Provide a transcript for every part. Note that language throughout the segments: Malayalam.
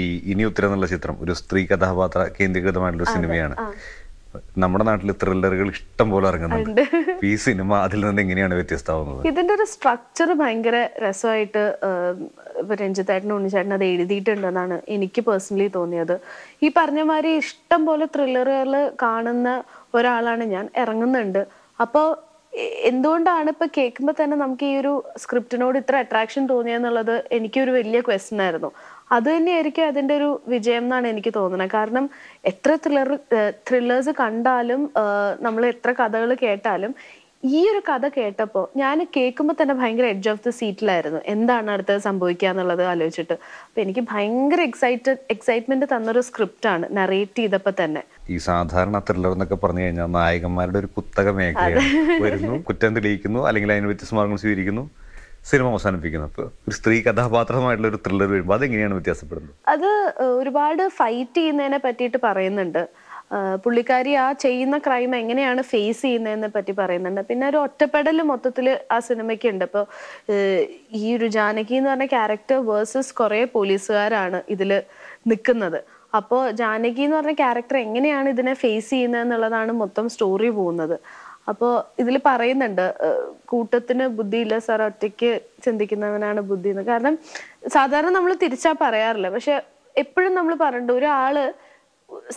ഈ ഇനി ഉത്തരം എന്നുള്ള ചിത്രം ഒരു സ്ത്രീ കഥാപാത്ര കേന്ദ്രീകൃതമായിട്ടുള്ള സിനിമയാണ് നമ്മുടെ നാട്ടിൽ ത്രില്ലറുകൾ ഇഷ്ടം പോലെ ഇറങ്ങുന്നുണ്ട് ഈ സിനിമ അതിൽ നിന്ന് എങ്ങനെയാണ് വ്യത്യസ്തമാകുന്നത് ഇതിന്റെ ഒരു സ്ട്രക്ചർ ഭയങ്കര രസമായിട്ട് രഞ്ജിത്തായിട്ടും ഉണ്ണിച്ചേട്ടനും അത് എഴുതിയിട്ടുണ്ടെന്നാണ് എനിക്ക് പേഴ്സണലി തോന്നിയത് ഈ പറഞ്ഞ മാതിരി ഇഷ്ടം പോലെ ത്രില്ലറുകൾ കാണുന്ന ഒരാളാണ് ഞാൻ ഇറങ്ങുന്നുണ്ട് അപ്പോൾ എന്തുകൊണ്ടാണ് ഇപ്പൊ കേൾക്കുമ്പോ തന്നെ നമുക്ക് ഈ ഒരു സ്ക്രിപ്റ്റിനോട് ഇത്ര അട്രാക്ഷൻ തോന്നിയെന്നുള്ളത് എനിക്കൊരു വലിയ ക്വസ്റ്റൻ ആയിരുന്നു അത് തന്നെയായിരിക്കും അതിന്റെ ഒരു വിജയം എന്നാണ് എനിക്ക് തോന്നുന്നത് കാരണം എത്ര ത്രില്ലർ ത്രില്ലേഴ്സ് കണ്ടാലും നമ്മൾ എത്ര കഥകൾ കേട്ടാലും ഈ ഒരു കഥ കേട്ടപ്പോൾ ഞാൻ കേൾക്കുമ്പോ തന്നെ ഭയങ്കര എഡ്ജ് ഓഫ് ദി സീറ്റിലായിരുന്നു എന്താണ് അടുത്തത് സംഭവിക്കുക എന്നുള്ളത് ആലോചിച്ചിട്ട് അപ്പൊ എനിക്ക് ഭയങ്കര എക്സൈറ്റഡ് എക്സൈറ്റ്മെന്റ് തന്നൊരു ആണ് നറേറ്റ് ചെയ്തപ്പോൾ തന്നെ ഈ സാധാരണ ത്രില്ലർ എന്നൊക്കെ പറഞ്ഞു കഴിഞ്ഞാൽ നായകന്മാരുടെ ഒരു കുത്തക മേഖലയാണ് വരുന്നു കുറ്റം തെളിയിക്കുന്നു അല്ലെങ്കിൽ അതിന് വ്യത്യസ്ത മാർഗം സ്വീകരിക്കുന്നു സിനിമ അവസാനിപ്പിക്കുന്നു അപ്പൊ ഒരു സ്ത്രീ കഥാപാത്രമായിട്ടുള്ള ഒരു ത്രില്ലർ വരുമ്പോൾ അതെങ്ങനെയാണ് വ്യത്യാസപ്പെടുന്നത് അത് ഒരുപാട് ഫൈറ്റ് ചെയ്യുന്നതിനെ പറ്റിയിട്ട് പറയുന്നുണ്ട് പുള്ളിക്കാരി ആ ചെയ്യുന്ന ക്രൈം എങ്ങനെയാണ് ഫേസ് ചെയ്യുന്നതെന്നെ പറ്റി പറയുന്നുണ്ട് പിന്നെ ഒരു ഒറ്റപ്പെടൽ മൊത്തത്തിൽ ആ സിനിമയ്ക്ക് ഉണ്ട് അപ്പോൾ ഈ ഒരു ജാനകി എന്ന് പറഞ്ഞ ക്യാരക്ടർ വേഴ്സസ് കുറേ പോലീസുകാരാണ് ഇതിൽ നിൽക്കുന്നത് അപ്പോ ജാനകി എന്ന് പറഞ്ഞ ക്യാരക്ടർ എങ്ങനെയാണ് ഇതിനെ ഫേസ് ചെയ്യുന്നത് എന്നുള്ളതാണ് മൊത്തം സ്റ്റോറി പോകുന്നത് അപ്പോ ഇതിൽ പറയുന്നുണ്ട് കൂട്ടത്തിന് ബുദ്ധിയില്ല സാർ ഒറ്റയ്ക്ക് ചിന്തിക്കുന്നവനാണ് ബുദ്ധി എന്ന് കാരണം സാധാരണ നമ്മൾ തിരിച്ചാ പറയാറില്ല പക്ഷെ എപ്പോഴും നമ്മൾ പറയണ്ട ഒരാള്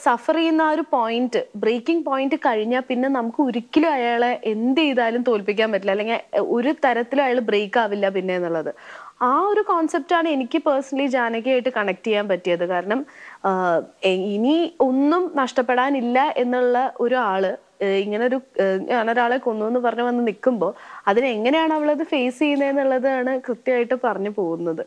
സഫർ ചെയ്യുന്ന ആ ഒരു പോയിന്റ് ബ്രേക്കിംഗ് പോയിന്റ് കഴിഞ്ഞാൽ പിന്നെ നമുക്ക് ഒരിക്കലും അയാളെ എന്ത് ചെയ്താലും തോൽപ്പിക്കാൻ പറ്റില്ല അല്ലെങ്കിൽ ഒരു തരത്തിലും അയാൾ ബ്രേക്ക് ആവില്ല പിന്നെ എന്നുള്ളത് ആ ഒരു കോൺസെപ്റ്റാണ് എനിക്ക് പേഴ്സണലി ജാനകിയായിട്ട് കണക്ട് ചെയ്യാൻ പറ്റിയത് കാരണം ഇനി ഒന്നും നഷ്ടപ്പെടാനില്ല എന്നുള്ള ഒരു ആള് ഇങ്ങനെ ഒരു ഞാനൊരാളെ കൊന്നു എന്ന് പറഞ്ഞു വന്ന് നിൽക്കുമ്പോൾ അതിനെങ്ങനെയാണ് അവളത് ഫേസ് ചെയ്യുന്നത് എന്നുള്ളതാണ് കൃത്യമായിട്ട് പറഞ്ഞു പോകുന്നത്